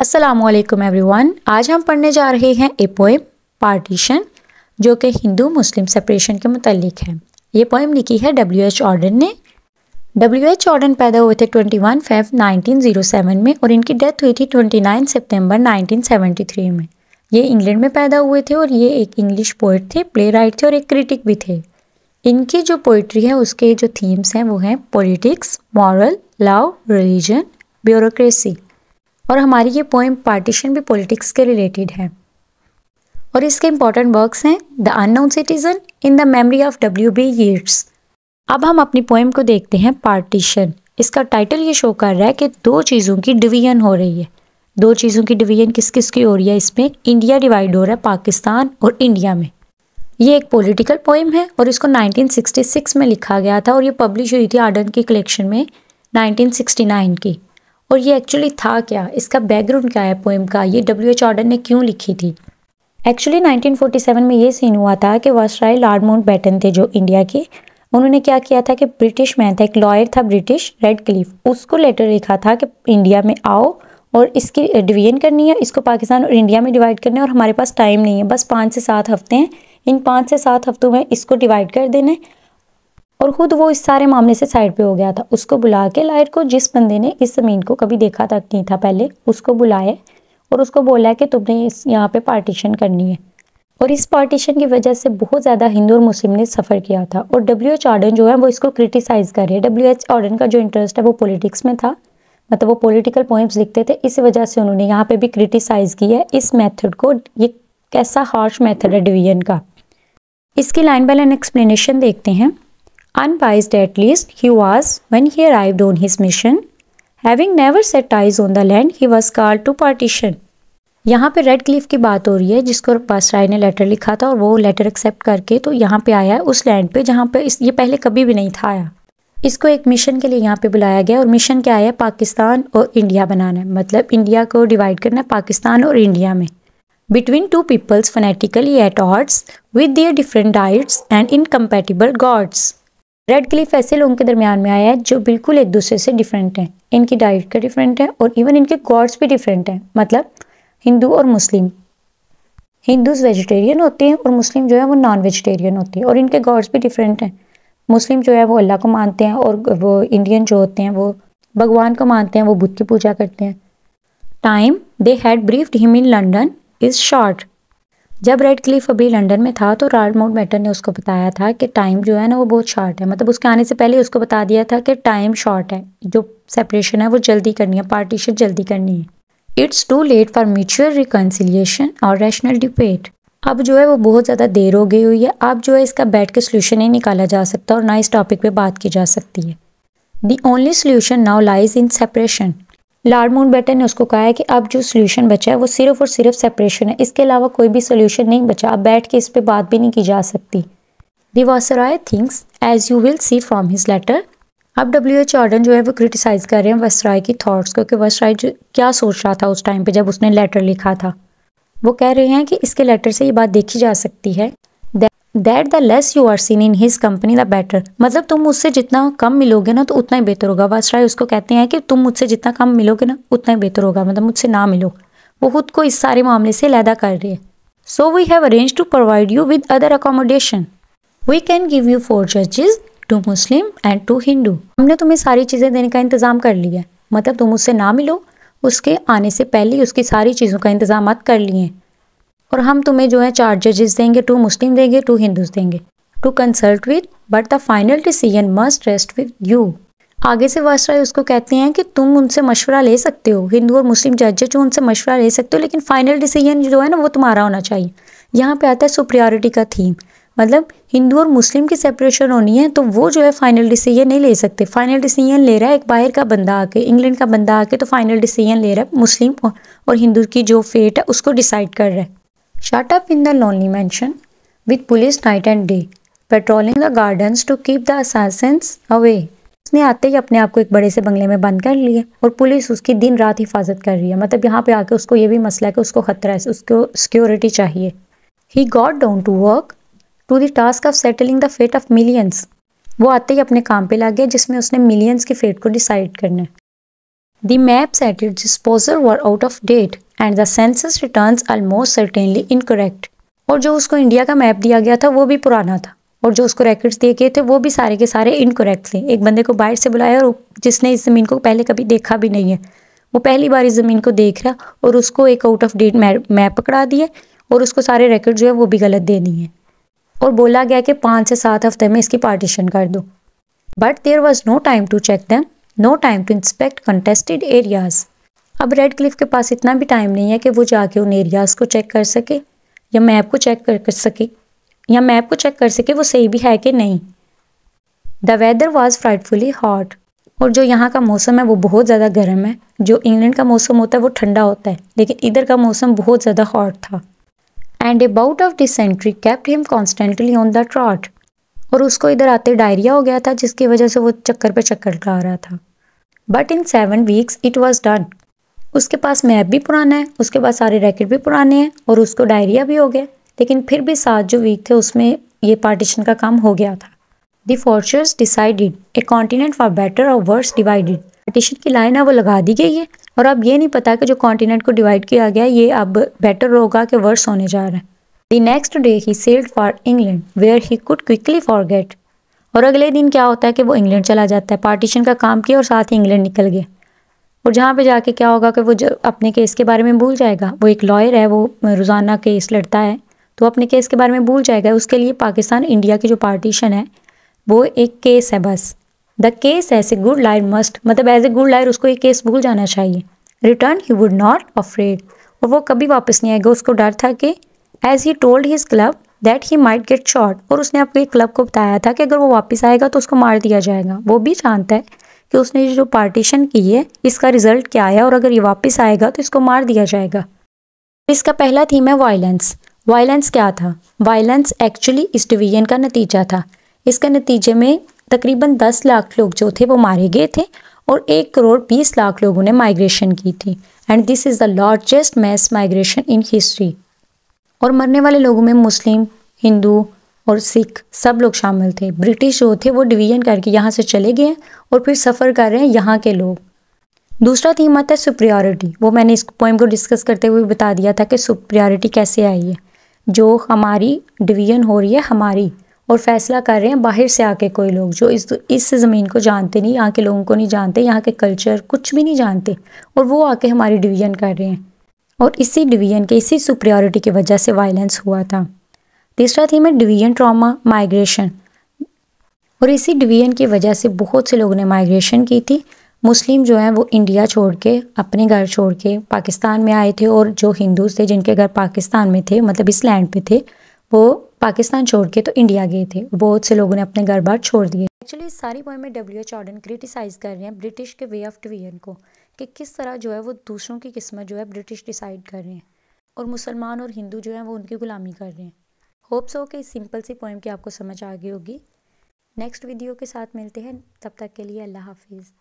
Aslam one आज हम पढ़ने जा रहे हैं ए पोएम पार्टीशन जो कि हिंदू मुस्लिम सेपरेशन के मतलब है ये पोएम लिखी है डब्ल्यू एच ऑर्डन ने डब्ल्यू एच ऑर्डन पैदा हुए थे 21 फेब 1907 में और इनकी डेथ हुई थी 29 सितंबर 1973 में ये इंग्लैंड में पैदा हुए थे और ये एक इंग्लिश पोइट थे प्ले राइट थे और एक क्रिटिक भी थे इनकी जो पोइट्री है उसके जो थीम्स हैं वो हैं politics moral love religion bureaucracy और हमारी ये पोएम पार्टीशन भी पॉलिटिक्स के रिलेटेड है और इसके इम्पॉर्टेंट वर्क्स हैं the unknown citizen in the memory of W B Yeats अब हम अपनी पोएम को देखते हैं पार्टीशन इसका टाइटल ये शो कर रहा है कि दो चीज़ों की डिवीजन हो रही है दो चीज़ों की डिवीजन किस किस की हो रही है इसमें इंडिया डिवाइड हो रहा है पाकिस्तान और इंडिया में ये एक पॉलिटिकल पोइम है और इसको 1966 में लिखा गया था और ये पब्लिश हुई थी आर्डन की कलेक्शन में 1969 की और ये एक्चुअली था क्या इसका बैकग्राउंड क्या है पोएम का ये डब्ल्यू एच ऑर्डर ने क्यों लिखी थी एक्चुअली 1947 में ये सीन हुआ था कि वासराय लॉर्ड माउंट बैटन थे जो इंडिया के उन्होंने क्या किया था कि ब्रिटिश मैन था एक लॉयर था ब्रिटिश रेड क्लिफ उसको लेटर लिखा था कि इंडिया में आओ और इसकी डिवीजन करनी है इसको पाकिस्तान और इंडिया में डिवाइड करना है और हमारे पास टाइम नहीं है बस पाँच से सात हफ्ते हैं इन पाँच से सात हफ्तों में इसको डिवाइड कर देना है और ख़ुद वो इस सारे मामले से साइड पे हो गया था उसको बुला के लाइट को जिस बंदे ने इस ज़मीन को कभी देखा तक नहीं था पहले उसको बुलाया और उसको बोला कि तुमने इस यहाँ पे पार्टीशन करनी है और इस पार्टीशन की वजह से बहुत ज़्यादा हिंदू और मुस्लिम ने सफ़र किया था और डब्ल्यू एच ऑर्डन जो है वो इसको क्रिटिसाइज़ कर रहे हैं डब्ल्यू एच ऑर्डन का जो इंटरेस्ट है वो पॉलिटिक्स में था मतलब वो पॉलिटिकल पोइम्स लिखते थे इस वजह से उन्होंने यहाँ पे भी क्रिटिसाइज़ किया है इस मेथड को ये कैसा हार्श मेथड है डिवीजन का इसकी लाइन बाय लाइन एक्सप्लेनेशन देखते हैं Unbiased at least he was when he arrived on his mission. Having never set eyes on the land, he was called to partition. यहाँ पे रेड क्लिफ की बात हो रही है जिसको पास राय ने लेटर लिखा था और वो लेटर एक्सेप्ट करके तो यहाँ पे आया है उस लैंड पे जहाँ पे इस ये पहले कभी भी नहीं था आया इसको एक मिशन के लिए यहाँ पे बुलाया गया और मिशन क्या है पाकिस्तान और इंडिया बनाना मतलब इंडिया को डिवाइड करना है पाकिस्तान और इंडिया में between two peoples fanatically at odds with their different diets and incompatible gods Radcliffe ऐसे लोगों के दरमियान में आया है जो बिल्कुल एक दूसरे से डिफरेंट हैं इनकी डाइट का डिफरेंट है और इवन इनके गॉड्स भी डिफरेंट हैं मतलब हिंदू और मुस्लिम हिंदूज वेजिटेरियन होते हैं और मुस्लिम जो है वो नॉन वेजिटेरियन होते हैं और इनके गॉड्स भी डिफरेंट हैं मुस्लिम जो है वो अल्लाह को मानते हैं और वो इंडियन जो होते हैं वो भगवान को मानते हैं वो बुद्ध की पूजा करते हैं time they had briefed him in London is short जब रेड क्लिफ अभी लंदन में था तो माउंट मेटर ने उसको बताया था कि टाइम जो है ना वो बहुत शॉर्ट है मतलब उसके आने से पहले उसको बता दिया था कि टाइम शॉर्ट है जो सेपरेशन है वो जल्दी करनी है पार्टीशन जल्दी करनी है it's too late for mutual reconciliation और रैशनल डिबेट अब जो है वो बहुत ज़्यादा देर हो गई हुई है अब जो है इसका बैठ के सोल्यूशन नहीं निकाला जा सकता और ना इस टॉपिक पर बात की जा सकती है the only solution now lies in separation Mountbatten ने उसको कहा है कि अब जो सोल्यूशन बचा है वो सिर्फ और सिर्फ सेपरेशन है इसके अलावा कोई भी सोल्यूशन नहीं बचा अब बैठ के इस पर बात भी नहीं की जा सकती the Viceroy thinks as you will see from his letter अब डब्ल्यू एच ऑर्डन जो है वो क्रिटिसाइज़ कर रहे हैं वसराय की थॉट्स को कि वसराय जो क्या सोच रहा था उस टाइम पे जब उसने लेटर लिखा था वो कह रहे हैं कि इसके लेटर से ये बात देखी जा सकती है that the less you are seen in his company the better मतलब तुम उससे जितना कम मिलोगे ना तो उतना ही बेहतर होगा राय उसको कहते हैं कि तुम मुझसे जितना कम मिलोगे ना उतना ही बेहतर होगा मतलब मुझसे ना मिलो वो खुद को इस सारे मामले से लैदा कर रही है so we have arrange to provide you with other accommodation we can give you four जजेज two Muslim and two Hindu हमने तुम्हें सारी चीज़ें देने का इंतज़ाम कर लिया है मतलब तुम उससे ना मिलो उसके आने से पहले उसकी सारी चीज़ों का इंतजाम कर लिए और हम तुम्हें जो है चार जजेस देंगे टू मुस्लिम देंगे टू हिंदूज देंगे to consult with but the final decision must rest with you आगे से राय उसको कहते हैं कि तुम उनसे मशवरा ले सकते हो हिंदू और मुस्लिम जजेज जो उनसे मशवरा ले सकते हो लेकिन फाइनल डिसीजन जो है ना वो तुम्हारा होना चाहिए यहाँ पे आता है सुप्रियोरिटी का थीम मतलब हिंदू और मुस्लिम की सेपरेशन होनी है तो वो जो है फाइनल डिसीजन नहीं ले सकते फाइनल डिसीजन ले रहा है एक बाहर का बंदा आके इंग्लैंड का बंदा आके तो फाइनल डिसीजन ले रहा है मुस्लिम और हिंदू की जो फेट है उसको डिसाइड कर रहा है Shut up in the lonely mansion with police night and day, patrolling the gardens to keep the assassins away. उसने आते ही अपने आप को एक बड़े से बंगले में बंद कर लिया और पुलिस उसकी दिन रात हिफाजत कर रही है मतलब यहाँ पे आके उसको ये भी मसला है कि उसको खतरा है उसको सिक्योरिटी चाहिए he got down to work to the task of settling the fate of millions वो आते ही अपने काम पे लग गया जिसमें उसने मिलियंस के फेट को डिसाइड करना है The maps at its disposal were out of date and the census returns are most certainly incorrect. और जो उसको इंडिया का मैप दिया गया था वो भी पुराना था और जो उसको रैकेट्स दिए गए थे वो भी सारे के सारे इनकोरेक्ट थे एक बंदे को बाहर से बुलाया और जिसने इस ज़मीन को पहले कभी देखा भी नहीं है वो पहली बार इस ज़मीन को देख रहा और उसको एक आउट ऑफ डेट मैप पकड़ा दिए और उसको सारे रैकेट जो है वो भी गलत दे दिए और बोला गया कि पाँच से सात हफ्ते में इसकी पार्टीशन कर दो but there was no time to check them no time to inspect contested areas अब रेड क्लिफ के पास इतना भी टाइम नहीं है कि वो जाके उन एरियाज़ को चेक कर सके या मैप को चेक कर, सके या मैप को चेक कर सके वो सही भी है कि नहीं the weather was frightfully hot और जो यहाँ का मौसम है वो बहुत ज़्यादा गर्म है जो इंग्लैंड का मौसम होता है वो ठंडा होता है लेकिन इधर का मौसम बहुत ज़्यादा हॉट था and about bout of dysentery kept him constantly on the trot और उसको इधर आते डायरिया हो गया था जिसकी वजह से वो चक्कर पे चक्कर लगा रहा था but in seven weeks it was done उसके पास मैप भी पुराना है उसके पास सारे रैकेट भी पुराने हैं और उसको डायरिया भी हो गया लेकिन फिर भी सात जो वीक थे उसमें ये पार्टीशन का काम हो गया था the fortunes decided a continent for better और वर्स डिवाइडेड पार्टीशन की लाइन है वो लगा दी गई है और अब ये नहीं पता कि जो कॉन्टिनेंट को डिवाइड किया गया ये अब बेटर होगा कि वर्स होने जा रहा है the next day he sailed for England where he could quickly forget और अगले दिन क्या होता है कि वो इंग्लैंड चला जाता है पार्टीशन का काम किया और साथ ही इंग्लैंड निकल गया और जहाँ पे जाके क्या होगा कि वो अपने केस के बारे में भूल जाएगा वो एक लॉयर है वो रोज़ाना केस लड़ता है तो अपने केस के बारे में भूल जाएगा उसके लिए पाकिस्तान इंडिया की जो पार्टीशन है वो एक केस है बस the case as a good liar must मतलब एज ए गुड लायर उसको ये केस भूल जाना चाहिए return he would not afraid और वो कभी वापस नहीं आएगा उसको डर था कि as he told his club that he might get short और उसने अपने क्लब को बताया था कि अगर वो वापस आएगा तो उसको मार दिया जाएगा वो भी जानता है कि उसने जो पार्टीशन की है इसका रिजल्ट क्या है और अगर ये वापस आएगा तो इसको मार दिया जाएगा इसका पहला थीम है वायलेंस वायलेंस क्या था वायलेंस एक्चुअली इस डिवीजन का नतीजा था इसके नतीजे में तकरीबन दस लाख लोग जो थे वो मारे गए थे और एक करोड़ बीस लाख लोगों ने माइग्रेशन की थी and this is the largest mass migration in history और मरने वाले लोगों में मुस्लिम हिंदू और सिख सब लोग शामिल थे ब्रिटिश जो थे वो डिवीजन करके यहाँ से चले गए और फिर सफ़र कर रहे हैं यहाँ के लोग दूसरा थीम आता है सुप्रियॉरिटी वो मैंने इस पोइम को डिस्कस करते हुए बता दिया था कि सुप्रियॉरिटी कैसे आई है जो हमारी डिवीजन हो रही है हमारी और फैसला कर रहे हैं बाहर से आके कोई लोग जो इस इस ज़मीन को जानते नहीं यहाँ के लोगों को नहीं जानते यहाँ के कल्चर कुछ भी नहीं जानते और वो आके हमारी डिवीजन कर रहे हैं और इसी डिवीजन के इसी सुप्रियोरिटी की वजह से वायलेंस हुआ था तीसरा थीम है डिवीजन ट्रॉमा माइग्रेशन और इसी डिवीजन की वजह से बहुत से लोगों ने माइग्रेशन की थी मुस्लिम जो हैं वो इंडिया छोड़ के अपने घर छोड़ के पाकिस्तान में आए थे और जो हिंदू थे जिनके घर पाकिस्तान में थे मतलब इस लैंड पे थे वो पाकिस्तान छोड़ के तो इंडिया गए थे बहुत से लोगों ने अपने घर बार छोड़ दिए एक्चुअली सारी पॉइंट में डब्ल्यू एच ऑर्डन क्रिटिसाइज़ कर रहे हैं ब्रिटिश के वे ऑफ डिवीजन को कि किस तरह जो है वो दूसरों की किस्मत जो है ब्रिटिश डिसाइड कर रहे हैं और मुसलमान और हिंदू जो है वो उनकी ग़ुलामी कर रहे हैं होप्स हो कि इस सिंपल सी पोइम की आपको समझ आ गई होगी नेक्स्ट वीडियो के साथ मिलते हैं तब तक के लिए अल्लाह हाफिज़